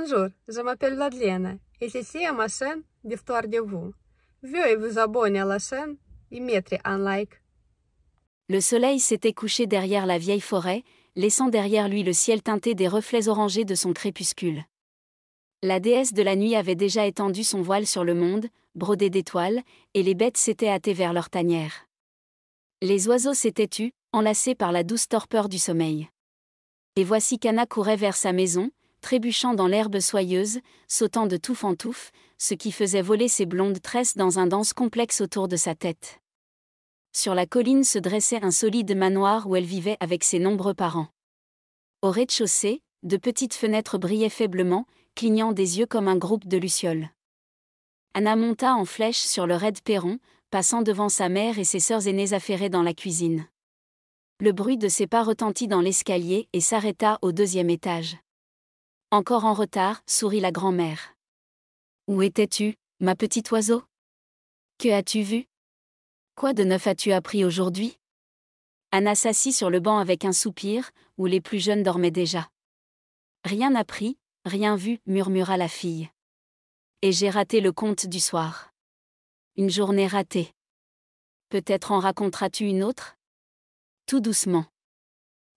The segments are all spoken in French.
Bonjour, je m'appelle Ladlena et ici est ma chaîne de vous. Veuillez vous abonner à la chaîne et un like. Le soleil s'était couché derrière la vieille forêt, laissant derrière lui le ciel teinté des reflets orangés de son crépuscule. La déesse de la nuit avait déjà étendu son voile sur le monde, brodé d'étoiles, et les bêtes s'étaient hâtées vers leur tanière. Les oiseaux s'étaient tus, enlacés par la douce torpeur du sommeil. Et voici qu'Anna courait vers sa maison, trébuchant dans l'herbe soyeuse, sautant de touffe en touffe, ce qui faisait voler ses blondes tresses dans un danse complexe autour de sa tête. Sur la colline se dressait un solide manoir où elle vivait avec ses nombreux parents. Au rez-de-chaussée, de petites fenêtres brillaient faiblement, clignant des yeux comme un groupe de lucioles. Anna monta en flèche sur le raide perron, passant devant sa mère et ses sœurs aînées affairées dans la cuisine. Le bruit de ses pas retentit dans l'escalier et s'arrêta au deuxième étage. Encore en retard, sourit la grand-mère. Où étais-tu, ma petite oiseau Que as-tu vu Quoi de neuf as-tu appris aujourd'hui Anna s'assit sur le banc avec un soupir, où les plus jeunes dormaient déjà. Rien appris, rien vu, murmura la fille. Et j'ai raté le conte du soir. Une journée ratée. Peut-être en raconteras-tu une autre Tout doucement.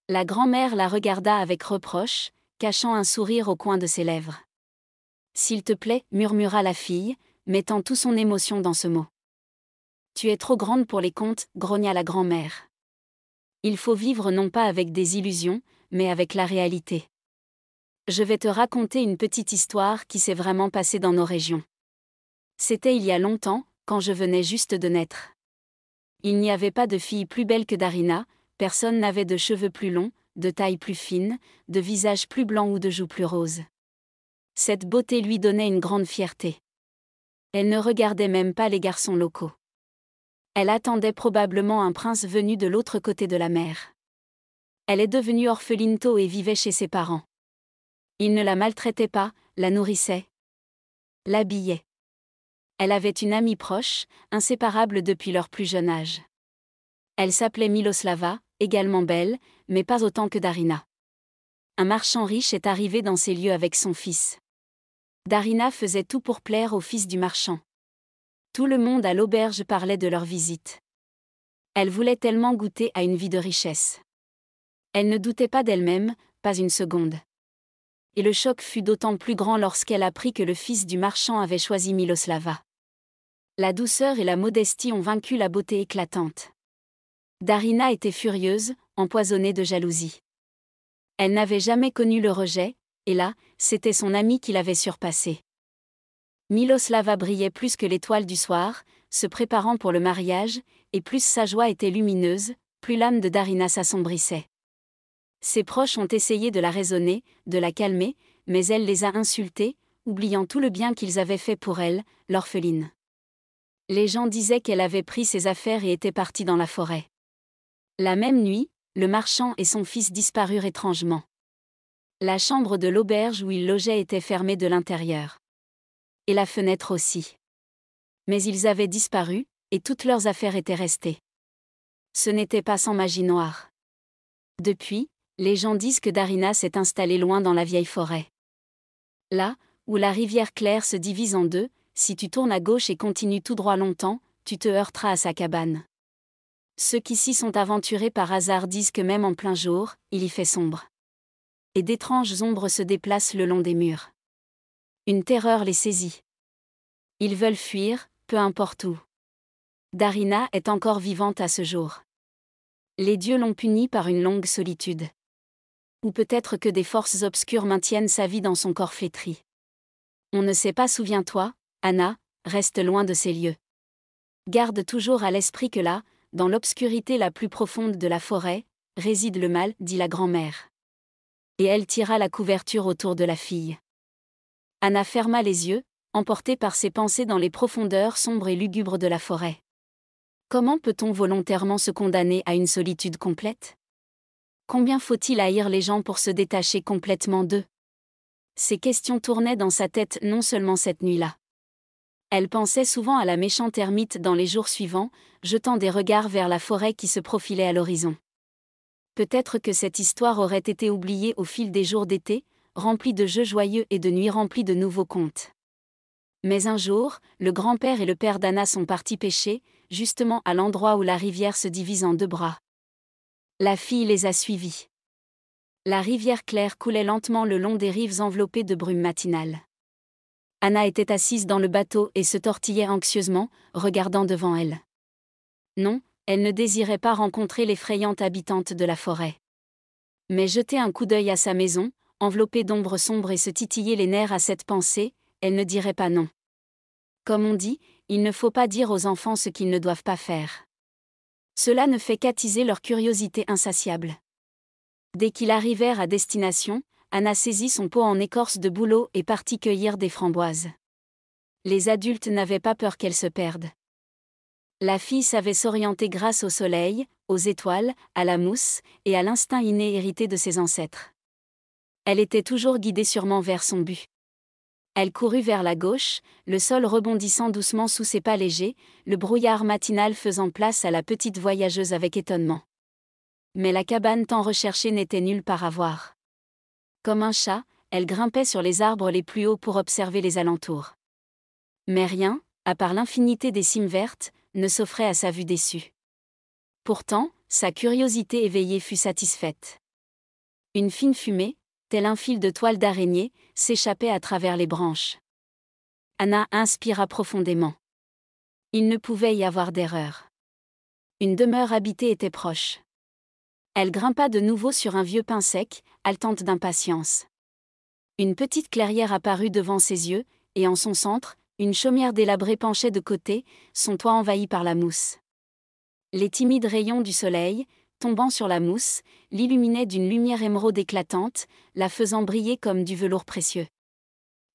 La grand-mère la regarda avec reproche, cachant un sourire au coin de ses lèvres. S'il te plaît, murmura la fille, mettant tout son émotion dans ce mot. Tu es trop grande pour les contes, grogna la grand-mère. Il faut vivre non pas avec des illusions, mais avec la réalité. Je vais te raconter une petite histoire qui s'est vraiment passée dans nos régions. C'était il y a longtemps, quand je venais juste de naître. Il n'y avait pas de fille plus belle que Darina, personne n'avait de cheveux plus longs, de taille plus fine, de visage plus blanc ou de joues plus roses. Cette beauté lui donnait une grande fierté. Elle ne regardait même pas les garçons locaux. Elle attendait probablement un prince venu de l'autre côté de la mer. Elle est devenue orpheline tôt et vivait chez ses parents. Il ne la maltraitait pas, la nourrissait, l'habillait. Elle avait une amie proche, inséparable depuis leur plus jeune âge. Elle s'appelait Miloslava, également belle, mais pas autant que Darina. Un marchand riche est arrivé dans ces lieux avec son fils. Darina faisait tout pour plaire au fils du marchand. Tout le monde à l'auberge parlait de leur visite. Elle voulait tellement goûter à une vie de richesse. Elle ne doutait pas d'elle-même, pas une seconde. Et le choc fut d'autant plus grand lorsqu'elle apprit que le fils du marchand avait choisi Miloslava. La douceur et la modestie ont vaincu la beauté éclatante. Darina était furieuse, empoisonnée de jalousie. Elle n'avait jamais connu le rejet, et là, c'était son ami qui l'avait surpassée. Miloslava brillait plus que l'étoile du soir, se préparant pour le mariage, et plus sa joie était lumineuse, plus l'âme de Darina s'assombrissait. Ses proches ont essayé de la raisonner, de la calmer, mais elle les a insultés, oubliant tout le bien qu'ils avaient fait pour elle, l'orpheline. Les gens disaient qu'elle avait pris ses affaires et était partie dans la forêt. La même nuit, le marchand et son fils disparurent étrangement. La chambre de l'auberge où ils logeaient était fermée de l'intérieur. Et la fenêtre aussi. Mais ils avaient disparu, et toutes leurs affaires étaient restées. Ce n'était pas sans magie noire. Depuis, les gens disent que Darina s'est installée loin dans la vieille forêt. Là, où la rivière Claire se divise en deux, si tu tournes à gauche et continues tout droit longtemps, tu te heurteras à sa cabane. Ceux qui s'y sont aventurés par hasard disent que même en plein jour, il y fait sombre. Et d'étranges ombres se déplacent le long des murs. Une terreur les saisit. Ils veulent fuir, peu importe où. Darina est encore vivante à ce jour. Les dieux l'ont punie par une longue solitude. Ou peut-être que des forces obscures maintiennent sa vie dans son corps flétri. On ne sait pas, souviens-toi, Anna, reste loin de ces lieux. Garde toujours à l'esprit que là, dans l'obscurité la plus profonde de la forêt, réside le mal, dit la grand-mère. Et elle tira la couverture autour de la fille. Anna ferma les yeux, emportée par ses pensées dans les profondeurs sombres et lugubres de la forêt. Comment peut-on volontairement se condamner à une solitude complète Combien faut-il haïr les gens pour se détacher complètement d'eux Ces questions tournaient dans sa tête non seulement cette nuit-là. Elle pensait souvent à la méchante ermite dans les jours suivants, jetant des regards vers la forêt qui se profilait à l'horizon. Peut-être que cette histoire aurait été oubliée au fil des jours d'été, remplis de jeux joyeux et de nuits remplies de nouveaux contes. Mais un jour, le grand-père et le père d'Anna sont partis pêcher, justement à l'endroit où la rivière se divise en deux bras. La fille les a suivis. La rivière claire coulait lentement le long des rives enveloppées de brume matinale. Anna était assise dans le bateau et se tortillait anxieusement, regardant devant elle. Non, elle ne désirait pas rencontrer l'effrayante habitante de la forêt. Mais jeter un coup d'œil à sa maison, enveloppée d'ombre sombres et se titiller les nerfs à cette pensée, elle ne dirait pas non. Comme on dit, il ne faut pas dire aux enfants ce qu'ils ne doivent pas faire. Cela ne fait qu'attiser leur curiosité insatiable. Dès qu'ils arrivèrent à destination, Anna saisit son pot en écorce de bouleau et partit cueillir des framboises. Les adultes n'avaient pas peur qu'elle se perde. La fille savait s'orienter grâce au soleil, aux étoiles, à la mousse, et à l'instinct inné hérité de ses ancêtres. Elle était toujours guidée sûrement vers son but. Elle courut vers la gauche, le sol rebondissant doucement sous ses pas légers, le brouillard matinal faisant place à la petite voyageuse avec étonnement. Mais la cabane tant recherchée n'était nulle part à voir. Comme un chat, elle grimpait sur les arbres les plus hauts pour observer les alentours. Mais rien, à part l'infinité des cimes vertes, ne s'offrait à sa vue déçue. Pourtant, sa curiosité éveillée fut satisfaite. Une fine fumée, telle un fil de toile d'araignée, s'échappait à travers les branches. Anna inspira profondément. Il ne pouvait y avoir d'erreur. Une demeure habitée était proche. Elle grimpa de nouveau sur un vieux pin sec, haletante d'impatience. Une petite clairière apparut devant ses yeux, et en son centre, une chaumière délabrée penchait de côté, son toit envahi par la mousse. Les timides rayons du soleil, tombant sur la mousse, l'illuminaient d'une lumière émeraude éclatante, la faisant briller comme du velours précieux.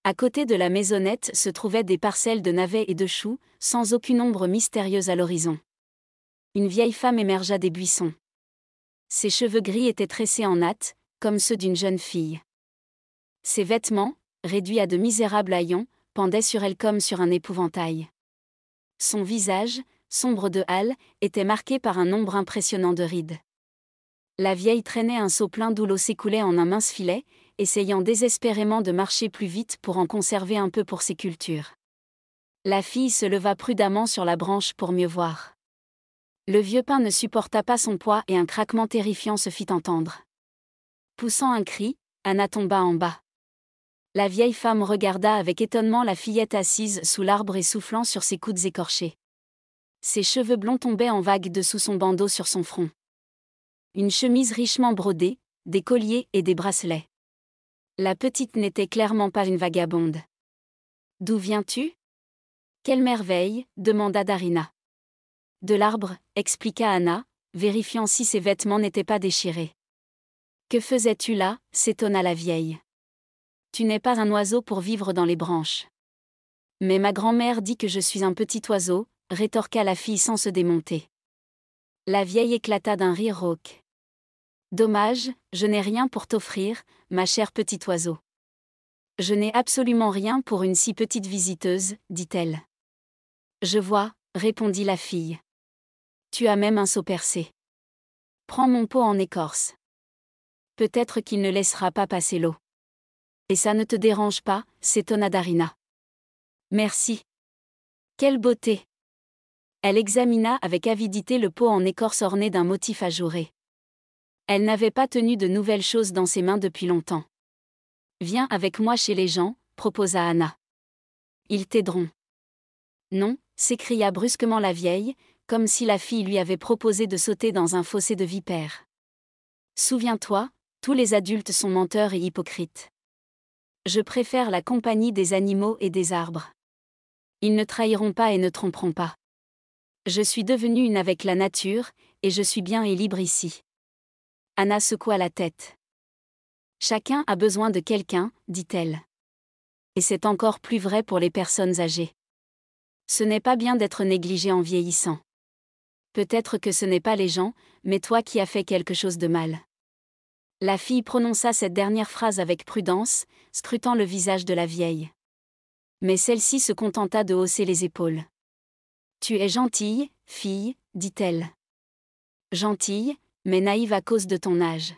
À côté de la maisonnette se trouvaient des parcelles de navets et de choux, sans aucune ombre mystérieuse à l'horizon. Une vieille femme émergea des buissons. Ses cheveux gris étaient tressés en hâte, comme ceux d'une jeune fille. Ses vêtements, réduits à de misérables haillons, pendaient sur elle comme sur un épouvantail. Son visage, sombre de hâle, était marqué par un nombre impressionnant de rides. La vieille traînait un seau plein d'où l'eau s'écoulait en un mince filet, essayant désespérément de marcher plus vite pour en conserver un peu pour ses cultures. La fille se leva prudemment sur la branche pour mieux voir. Le vieux pain ne supporta pas son poids et un craquement terrifiant se fit entendre. Poussant un cri, Anna tomba en bas. La vieille femme regarda avec étonnement la fillette assise sous l'arbre et soufflant sur ses coudes écorchés. Ses cheveux blonds tombaient en vagues dessous son bandeau sur son front. Une chemise richement brodée, des colliers et des bracelets. La petite n'était clairement pas une vagabonde. D'où viens-tu Quelle merveille demanda Darina de l'arbre, expliqua Anna, vérifiant si ses vêtements n'étaient pas déchirés. Que faisais-tu là s'étonna la vieille. Tu n'es pas un oiseau pour vivre dans les branches. Mais ma grand-mère dit que je suis un petit oiseau, rétorqua la fille sans se démonter. La vieille éclata d'un rire rauque. Dommage, je n'ai rien pour t'offrir, ma chère petite oiseau. Je n'ai absolument rien pour une si petite visiteuse, dit-elle. Je vois, répondit la fille. Tu as même un seau percé. Prends mon pot en écorce. Peut-être qu'il ne laissera pas passer l'eau. Et ça ne te dérange pas, s'étonna Darina. Merci. Quelle beauté. Elle examina avec avidité le pot en écorce orné d'un motif ajouré. Elle n'avait pas tenu de nouvelles choses dans ses mains depuis longtemps. Viens avec moi chez les gens, proposa Anna. Ils t'aideront. Non, s'écria brusquement la vieille, comme si la fille lui avait proposé de sauter dans un fossé de vipères. Souviens-toi, tous les adultes sont menteurs et hypocrites. Je préfère la compagnie des animaux et des arbres. Ils ne trahiront pas et ne tromperont pas. Je suis devenue une avec la nature, et je suis bien et libre ici. Anna secoua la tête. Chacun a besoin de quelqu'un, dit-elle. Et c'est encore plus vrai pour les personnes âgées. Ce n'est pas bien d'être négligé en vieillissant. Peut-être que ce n'est pas les gens, mais toi qui as fait quelque chose de mal. La fille prononça cette dernière phrase avec prudence, scrutant le visage de la vieille. Mais celle-ci se contenta de hausser les épaules. Tu es gentille, fille, dit-elle. Gentille, mais naïve à cause de ton âge.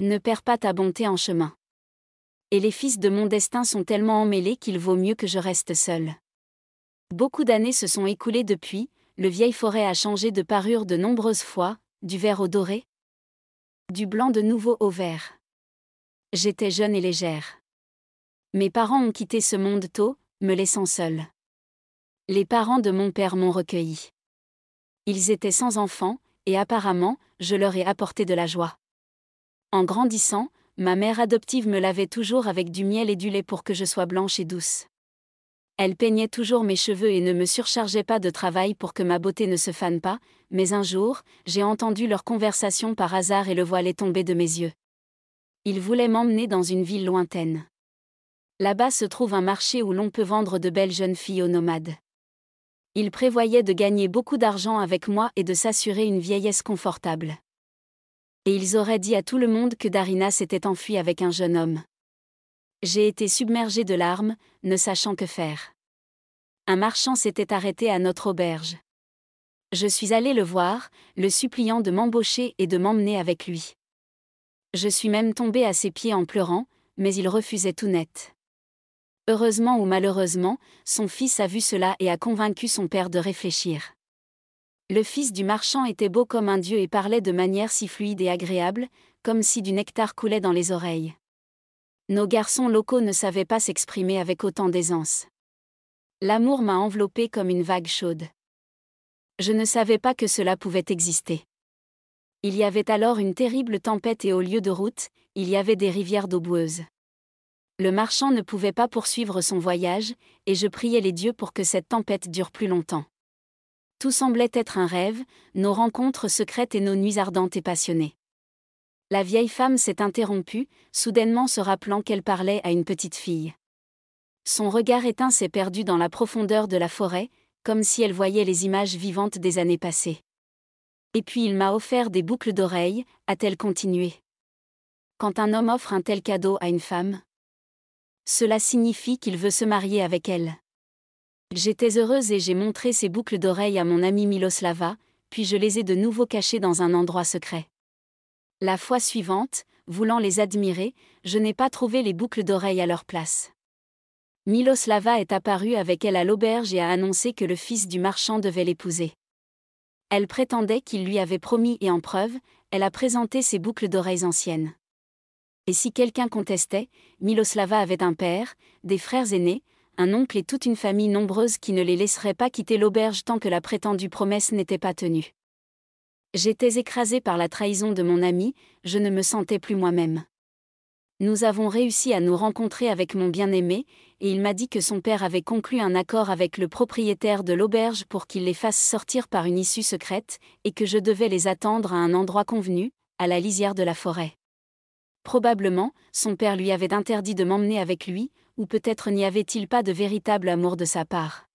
Ne perds pas ta bonté en chemin. Et les fils de mon destin sont tellement emmêlés qu'il vaut mieux que je reste seule. Beaucoup d'années se sont écoulées depuis, le vieil forêt a changé de parure de nombreuses fois, du vert au doré, du blanc de nouveau au vert. J'étais jeune et légère. Mes parents ont quitté ce monde tôt, me laissant seule. Les parents de mon père m'ont recueilli. Ils étaient sans enfants, et apparemment, je leur ai apporté de la joie. En grandissant, ma mère adoptive me lavait toujours avec du miel et du lait pour que je sois blanche et douce. Elle peignait toujours mes cheveux et ne me surchargeait pas de travail pour que ma beauté ne se fane pas, mais un jour, j'ai entendu leur conversation par hasard et le voile est tombé de mes yeux. Ils voulaient m'emmener dans une ville lointaine. Là-bas se trouve un marché où l'on peut vendre de belles jeunes filles aux nomades. Ils prévoyaient de gagner beaucoup d'argent avec moi et de s'assurer une vieillesse confortable. Et ils auraient dit à tout le monde que Darina s'était enfuie avec un jeune homme. J'ai été submergé de larmes, ne sachant que faire. Un marchand s'était arrêté à notre auberge. Je suis allé le voir, le suppliant de m'embaucher et de m'emmener avec lui. Je suis même tombé à ses pieds en pleurant, mais il refusait tout net. Heureusement ou malheureusement, son fils a vu cela et a convaincu son père de réfléchir. Le fils du marchand était beau comme un dieu et parlait de manière si fluide et agréable, comme si du nectar coulait dans les oreilles nos garçons locaux ne savaient pas s'exprimer avec autant d'aisance. L'amour m'a enveloppée comme une vague chaude. Je ne savais pas que cela pouvait exister. Il y avait alors une terrible tempête et au lieu de route, il y avait des rivières d'eau boueuse. Le marchand ne pouvait pas poursuivre son voyage, et je priais les dieux pour que cette tempête dure plus longtemps. Tout semblait être un rêve, nos rencontres secrètes et nos nuits ardentes et passionnées. La vieille femme s'est interrompue, soudainement se rappelant qu'elle parlait à une petite fille. Son regard éteint s'est perdu dans la profondeur de la forêt, comme si elle voyait les images vivantes des années passées. Et puis il m'a offert des boucles d'oreilles, a-t-elle continué. Quand un homme offre un tel cadeau à une femme, cela signifie qu'il veut se marier avec elle. J'étais heureuse et j'ai montré ces boucles d'oreilles à mon ami Miloslava, puis je les ai de nouveau cachées dans un endroit secret. La fois suivante, voulant les admirer, je n'ai pas trouvé les boucles d'oreilles à leur place. Miloslava est apparue avec elle à l'auberge et a annoncé que le fils du marchand devait l'épouser. Elle prétendait qu'il lui avait promis et en preuve, elle a présenté ses boucles d'oreilles anciennes. Et si quelqu'un contestait, Miloslava avait un père, des frères aînés, un oncle et toute une famille nombreuse qui ne les laisserait pas quitter l'auberge tant que la prétendue promesse n'était pas tenue. J'étais écrasé par la trahison de mon ami, je ne me sentais plus moi-même. Nous avons réussi à nous rencontrer avec mon bien-aimé, et il m'a dit que son père avait conclu un accord avec le propriétaire de l'auberge pour qu'il les fasse sortir par une issue secrète, et que je devais les attendre à un endroit convenu, à la lisière de la forêt. Probablement, son père lui avait interdit de m'emmener avec lui, ou peut-être n'y avait-il pas de véritable amour de sa part.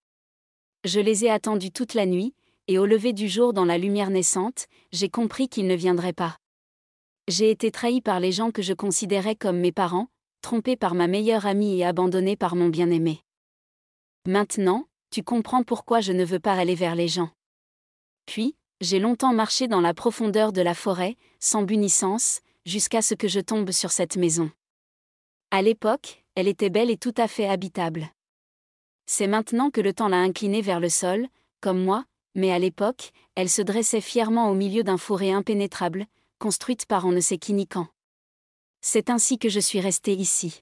Je les ai attendus toute la nuit, et au lever du jour dans la lumière naissante, j'ai compris qu'il ne viendrait pas. J'ai été trahi par les gens que je considérais comme mes parents, trompé par ma meilleure amie et abandonné par mon bien-aimé. Maintenant, tu comprends pourquoi je ne veux pas aller vers les gens. Puis, j'ai longtemps marché dans la profondeur de la forêt, sans bunissance, jusqu'à ce que je tombe sur cette maison. À l'époque, elle était belle et tout à fait habitable. C'est maintenant que le temps l'a inclinée vers le sol, comme moi, mais à l'époque, elle se dressait fièrement au milieu d'un forêt impénétrable, construite par on ne sait qui ni quand. C'est ainsi que je suis restée ici.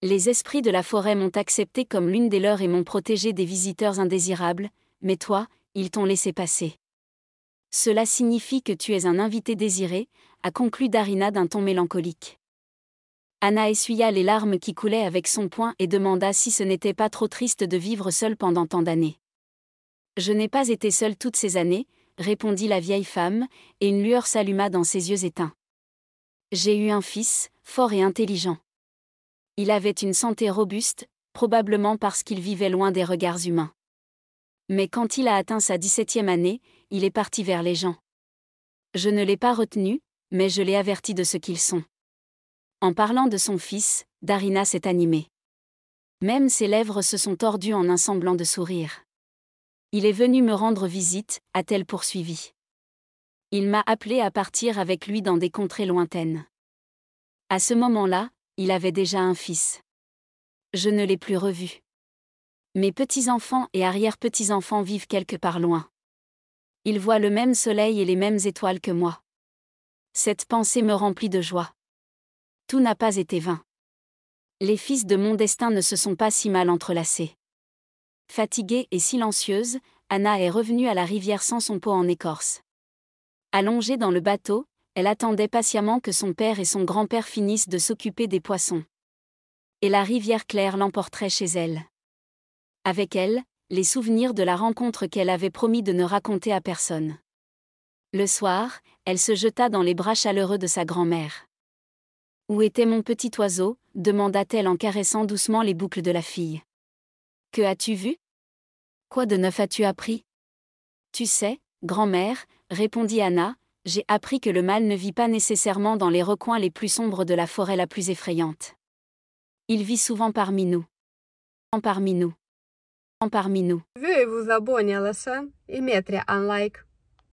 Les esprits de la forêt m'ont acceptée comme l'une des leurs et m'ont protégée des visiteurs indésirables, mais toi, ils t'ont laissé passer. Cela signifie que tu es un invité désiré, a conclu Darina d'un ton mélancolique. Anna essuya les larmes qui coulaient avec son poing et demanda si ce n'était pas trop triste de vivre seule pendant tant d'années. Je n'ai pas été seule toutes ces années, répondit la vieille femme, et une lueur s'alluma dans ses yeux éteints. J'ai eu un fils, fort et intelligent. Il avait une santé robuste, probablement parce qu'il vivait loin des regards humains. Mais quand il a atteint sa dix-septième année, il est parti vers les gens. Je ne l'ai pas retenu, mais je l'ai averti de ce qu'ils sont. En parlant de son fils, Darina s'est animée. Même ses lèvres se sont tordues en un semblant de sourire. Il est venu me rendre visite, a-t-elle poursuivi. Il m'a appelé à partir avec lui dans des contrées lointaines. À ce moment-là, il avait déjà un fils. Je ne l'ai plus revu. Mes petits-enfants et arrière-petits-enfants vivent quelque part loin. Ils voient le même soleil et les mêmes étoiles que moi. Cette pensée me remplit de joie. Tout n'a pas été vain. Les fils de mon destin ne se sont pas si mal entrelacés. Fatiguée et silencieuse, Anna est revenue à la rivière sans son pot en écorce. Allongée dans le bateau, elle attendait patiemment que son père et son grand-père finissent de s'occuper des poissons. Et la rivière claire l'emporterait chez elle. Avec elle, les souvenirs de la rencontre qu'elle avait promis de ne raconter à personne. Le soir, elle se jeta dans les bras chaleureux de sa grand-mère. Où était mon petit oiseau demanda-t-elle en caressant doucement les boucles de la fille. Que as-tu vu Quoi de neuf as-tu appris Tu sais, grand-mère, répondit Anna, j'ai appris que le mal ne vit pas nécessairement dans les recoins les plus sombres de la forêt la plus effrayante. Il vit souvent parmi nous. En parmi nous. En parmi nous. et